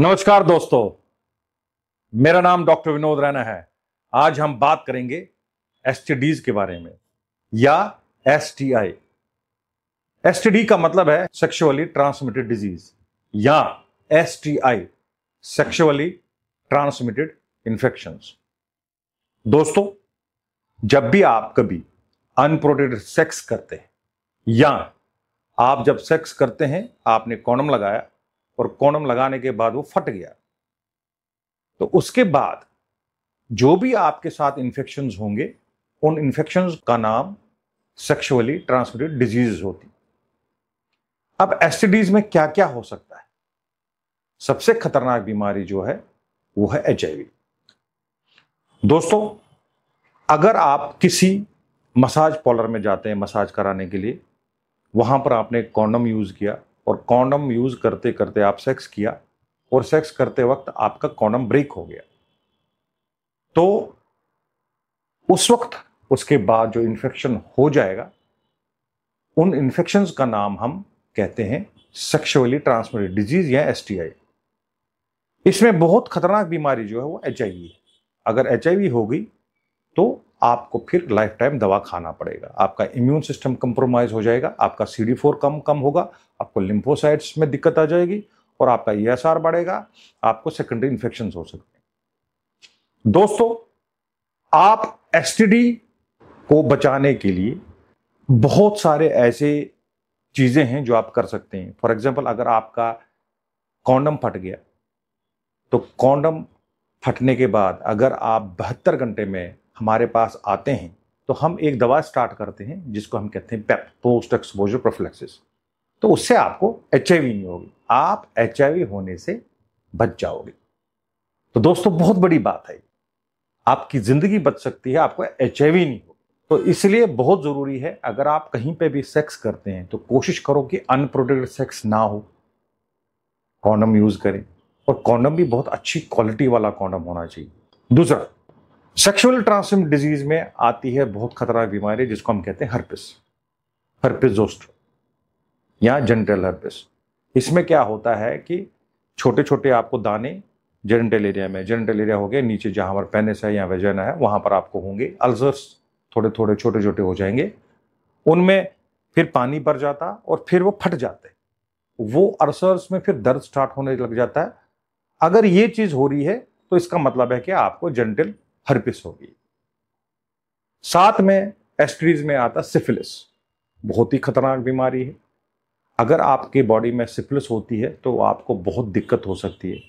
नमस्कार दोस्तों मेरा नाम डॉक्टर विनोद रैना है आज हम बात करेंगे एस के बारे में या टी डी का मतलब है सेक्सुअली ट्रांसमिटेड डिजीज या S I sexually transmitted infection दोस्तों जब भी आप कभी अनप्रोटेक्टेड सेक्स करते हैं या आप जब सेक्स करते हैं आपने कॉन्डम लगाया और कोणम लगाने के बाद वो फट गया तो उसके बाद जो भी आपके साथ इन्फेक्शन होंगे उन इन्फेक्शन का नाम सेक्शुअली ट्रांसमिटेड डिजीज होती अब एसटीडीज में क्या क्या हो सकता है सबसे खतरनाक बीमारी जो है वो है एच दोस्तों अगर आप किसी मसाज पॉलर में जाते हैं मसाज कराने के लिए वहां पर आपने कॉन्डम यूज़ किया और कॉन्डम यूज़ करते करते आप सेक्स किया और सेक्स करते वक्त आपका कॉन्डम ब्रेक हो गया तो उस वक्त उसके बाद जो इन्फेक्शन हो जाएगा उन इन्फेक्शन का नाम हम कहते हैं सेक्शुअली ट्रांसमिटेड डिजीज या एस इसमें बहुत खतरनाक बीमारी जो है वो एच है अगर एच हो गई तो आपको फिर लाइफ टाइम दवा खाना पड़ेगा आपका इम्यून सिस्टम कंप्रोमाइज हो जाएगा आपका सी डी फोर कम कम होगा आपको लिम्फोसाइट्स में दिक्कत आ जाएगी और आपका ई एस आर बढ़ेगा आपको सेकेंडरी इन्फेक्शन हो सकते हैं दोस्तों आप एस टी डी को बचाने के लिए बहुत सारे ऐसे चीज़ें हैं जो आप कर सकते हैं फॉर एग्जाम्पल अगर आपका कॉन्डम फट गया तो कॉन्डम फटने के बाद अगर आप बहत्तर घंटे में हमारे पास आते हैं तो हम एक दवा स्टार्ट करते हैं जिसको हम कहते हैं पेप पोस्ट एक्सपोजर प्रोफ्लेक्सिस तो उससे आपको एच नहीं होगी आप एच होने से बच जाओगे तो दोस्तों बहुत बड़ी बात है आपकी ज़िंदगी बच सकती है आपको एच नहीं हो तो इसलिए बहुत ज़रूरी है अगर आप कहीं पे भी सेक्स करते हैं तो कोशिश करो कि अनप्रोटेक्टेड सेक्स ना हो कॉन्डम यूज़ करें और कॉन्डम भी बहुत अच्छी क्वालिटी वाला कॉन्डम होना चाहिए दूसरा सेक्सुअल ट्रांसमिट डिजीज में आती है बहुत खतरनाक बीमारी जिसको हम कहते हैं हर्पिस हर्पिस जोस्टर या जेनिटल हर्पिस इसमें क्या होता है कि छोटे छोटे आपको दाने जेनिटल एरिया में जेनिटल एरिया हो गया नीचे जहाँ पर पेनिस है या वेजना है वहाँ पर आपको होंगे अल्सर्स थोड़े थोड़े छोटे छोटे हो जाएंगे उनमें फिर पानी भर जाता और फिर वो फट जाते वो अल्सर्स में फिर दर्द स्टार्ट होने लग जाता है अगर ये चीज़ हो रही है तो इसका मतलब है कि आपको जेनिटल हर्पिस होगी साथ में एस्ट्रीज में आता सिफिलिस बहुत ही खतरनाक बीमारी है अगर आपके बॉडी में सिफिलिस होती है तो आपको बहुत दिक्कत हो सकती है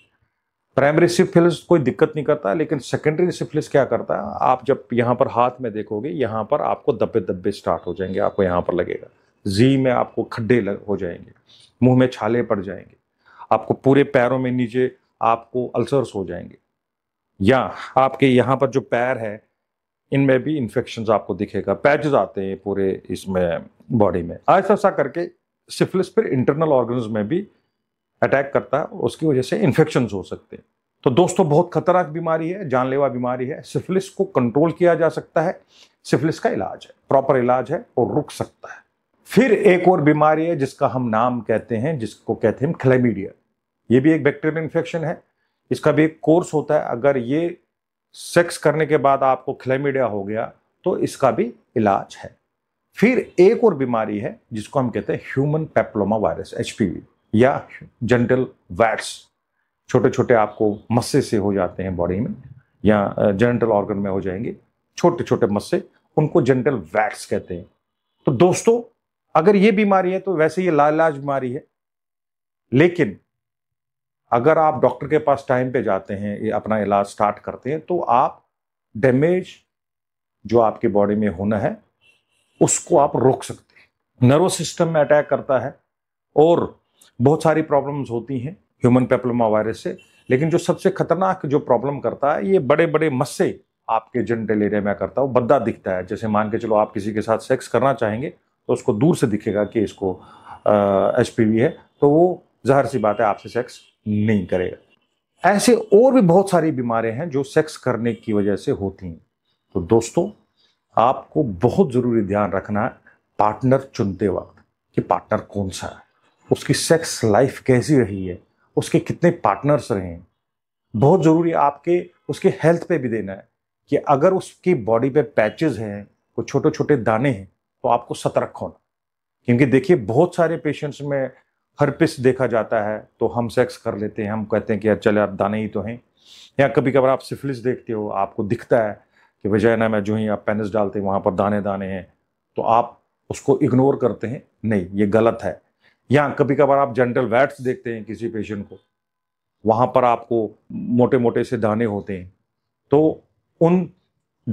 प्राइमरी सिफिलिस कोई दिक्कत नहीं करता लेकिन सेकेंडरी सिफिलिस क्या करता है आप जब यहाँ पर हाथ में देखोगे यहाँ पर आपको दब्बे दब्बे स्टार्ट हो जाएंगे आपको यहाँ पर लगेगा जी में आपको खड्डे हो जाएंगे मुंह में छाले पड़ जाएंगे आपको पूरे पैरों में नीचे आपको अल्सर्स हो जाएंगे या आपके यहाँ पर जो पैर है इनमें भी इन्फेक्शन आपको दिखेगा पैचेज आते हैं पूरे इसमें बॉडी में ऐसा ऐसा करके सिफिलिस फिर इंटरनल ऑर्गन्स में भी अटैक करता है उसकी वजह से इन्फेक्शन हो सकते हैं तो दोस्तों बहुत खतरनाक बीमारी है जानलेवा बीमारी है सिफिलिस को कंट्रोल किया जा सकता है सिफिलिस का इलाज है प्रॉपर इलाज है और रुक सकता है फिर एक और बीमारी है जिसका हम नाम कहते हैं जिसको कहते हैं क्लेमीडिया ये भी एक बैक्टीरियल इन्फेक्शन है इसका भी एक कोर्स होता है अगर ये सेक्स करने के बाद आपको क्लेमिडिया हो गया तो इसका भी इलाज है फिर एक और बीमारी है जिसको हम कहते हैं ह्यूमन पेप्लोमा वायरस एच या जनरल वैट्स छोटे छोटे आपको मस्से से हो जाते हैं बॉडी में या जनरल ऑर्गन में हो जाएंगे छोटे छोटे मस्से उनको जनरल वैट्स कहते हैं तो दोस्तों अगर ये बीमारी है तो वैसे ये लाइलाज बीमारी है लेकिन अगर आप डॉक्टर के पास टाइम पे जाते हैं ये अपना इलाज स्टार्ट करते हैं तो आप डैमेज जो आपके बॉडी में होना है उसको आप रोक सकते हैं नर्वस सिस्टम में अटैक करता है और बहुत सारी प्रॉब्लम्स होती हैं ह्यूमन पेपलोमा वायरस से लेकिन जो सबसे खतरनाक जो प्रॉब्लम करता है ये बड़े बड़े मस्से आपके जेंटल एरिया में करता है वो बद्दा दिखता है जैसे मान के चलो आप किसी के साथ सेक्स करना चाहेंगे तो उसको दूर से दिखेगा कि इसको एच है तो वो जहर सी बात है आपसे सेक्स नहीं करेगा ऐसे और भी बहुत सारी बीमारियां हैं जो सेक्स करने की वजह से होती हैं तो दोस्तों आपको बहुत ज़रूरी ध्यान रखना है पार्टनर चुनते वक्त कि पार्टनर कौन सा है उसकी सेक्स लाइफ कैसी रही है उसके कितने पार्टनर्स रहे हैं बहुत ज़रूरी आपके उसके हेल्थ पे भी देना है कि अगर उसकी बॉडी पे पैचेस हैं कुछ छोटे छोटे दाने हैं तो आपको सतर्क होना क्योंकि देखिए बहुत सारे पेशेंट्स में हरपिस देखा जाता है तो हम सेक्स कर लेते हैं हम कहते हैं कि यार चले आप दाने ही तो हैं या कभी कभार आप सिफिलिस देखते हो आपको दिखता है कि ना में जो ही आप पेनिस डालते हैं वहाँ पर दाने दाने हैं तो आप उसको इग्नोर करते हैं नहीं ये गलत है या कभी कभार आप जनरल वैट्स देखते हैं किसी पेशेंट को वहाँ पर आपको मोटे मोटे से दाने होते हैं तो उन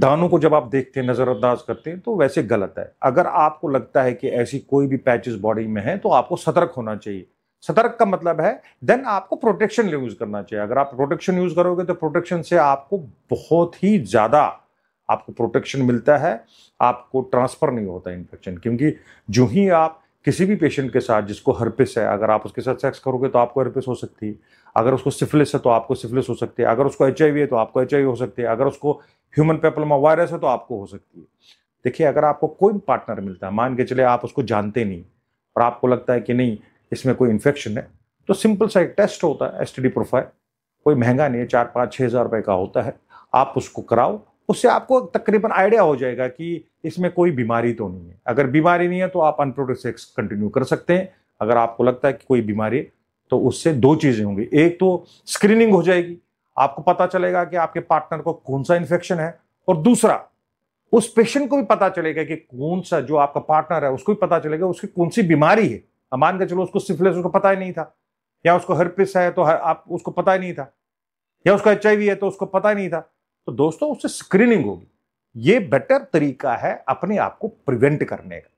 दानों को जब आप देखते हैं नज़रअंदाज करते हैं तो वैसे गलत है अगर आपको लगता है कि ऐसी कोई भी पैचेस बॉडी में है तो आपको सतर्क होना चाहिए सतर्क का मतलब है देन आपको प्रोटेक्शन यूज़ करना चाहिए अगर आप प्रोटेक्शन यूज़ करोगे तो प्रोटेक्शन से आपको बहुत ही ज़्यादा आपको प्रोटेक्शन मिलता है आपको ट्रांसफ़र नहीं होता इन्फेक्शन क्योंकि जो ही आप किसी भी पेशेंट के साथ जिसको हर्पिस है अगर आप उसके साथ सेक्स करोगे तो आपको हर्पिस हो सकती है अगर उसको सिफिलिस है तो आपको सिफिलिस हो सकती है अगर उसको एच है तो आपको एच हो सकती है अगर उसको ह्यूमन पेपलमा वायरस है तो आपको हो सकती है देखिए अगर आपको कोई पार्टनर मिलता है मान के चले आप उसको जानते नहीं और आपको लगता है कि नहीं इसमें कोई इन्फेक्शन है तो सिंपल सा एक टेस्ट होता है एस प्रोफाइल कोई महंगा नहीं है चार पाँच छः हज़ार रुपये का होता है आप उसको कराओ उससे आपको तकरीबन आइडिया हो जाएगा कि इसमें कोई बीमारी तो नहीं है अगर बीमारी नहीं है तो आप अनप्रोटेक्ट सेक्स कंटिन्यू कर सकते हैं अगर आपको लगता है कि कोई बीमारी तो उससे दो चीज़ें होंगी एक तो स्क्रीनिंग हो जाएगी आपको पता चलेगा कि आपके पार्टनर को कौन सा इन्फेक्शन है और दूसरा उस पेशेंट को भी पता चलेगा कि कौन सा जो आपका पार्टनर है उसको भी पता चलेगा उसकी कौन सी बीमारी है मान के चलो उसको सिफिलिस उसको पता ही नहीं था या उसको हर्पिस है तो हर, आप उसको पता ही नहीं था या उसको एच है तो उसको पता ही नहीं था तो दोस्तों उससे स्क्रीनिंग होगी ये बेटर तरीका है अपने आप को प्रिवेंट करने का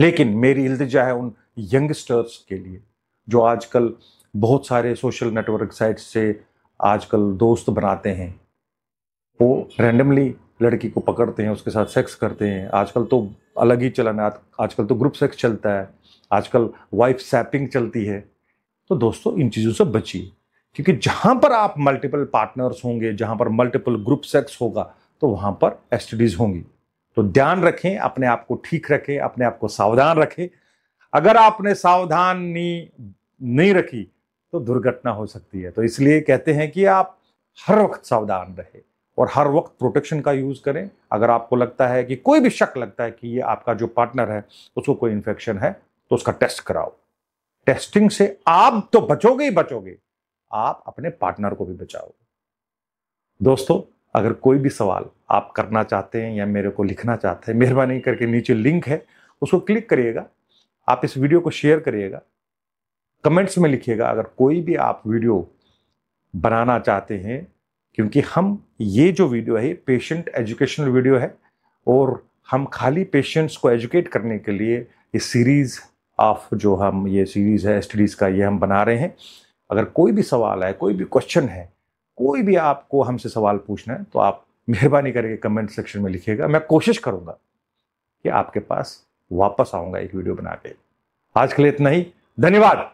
लेकिन मेरी इल्तजा है उन यंगस्टर्स के लिए जो आजकल बहुत सारे सोशल नेटवर्क साइट्स से आजकल दोस्त बनाते हैं वो रैंडमली लड़की को पकड़ते हैं उसके साथ सेक्स करते हैं आजकल तो अलग ही चलन है आजकल तो ग्रुप सेक्स चलता है आजकल वाइफ सैपिंग चलती है तो दोस्तों इन चीज़ों से बचिए क्योंकि जहाँ पर आप मल्टीपल पार्टनर्स होंगे जहाँ पर मल्टीपल ग्रुप सेक्स होगा तो वहाँ पर एस होंगी तो ध्यान रखें अपने आप को ठीक रखें अपने आप को सावधान रखें अगर आपने सावधानी नहीं रखी तो दुर्घटना हो सकती है तो इसलिए कहते हैं कि आप हर वक्त सावधान रहे और हर वक्त प्रोटेक्शन का यूज़ करें अगर आपको लगता है कि कोई भी शक लगता है कि ये आपका जो पार्टनर है उसको कोई इन्फेक्शन है तो उसका टेस्ट कराओ टेस्टिंग से आप तो बचोगे ही बचोगे आप अपने पार्टनर को भी बचाओगे दोस्तों अगर कोई भी सवाल आप करना चाहते हैं या मेरे को लिखना चाहते हैं मेहरबानी करके नीचे लिंक है उसको क्लिक करिएगा आप इस वीडियो को शेयर करिएगा कमेंट्स में लिखिएगा अगर कोई भी आप वीडियो बनाना चाहते हैं क्योंकि हम ये जो वीडियो है पेशेंट एजुकेशनल वीडियो है और हम खाली पेशेंट्स को एजुकेट करने के लिए ये सीरीज़ ऑफ जो हम ये सीरीज़ है स्टडीज़ का ये हम बना रहे हैं अगर कोई भी सवाल है कोई भी क्वेश्चन है कोई भी आपको हमसे सवाल पूछना है तो आप मेहरबानी करके कमेंट सेक्शन में लिखिएगा मैं कोशिश करूँगा कि आपके पास वापस आऊँगा एक वीडियो बना के आज के लिए इतना ही धन्यवाद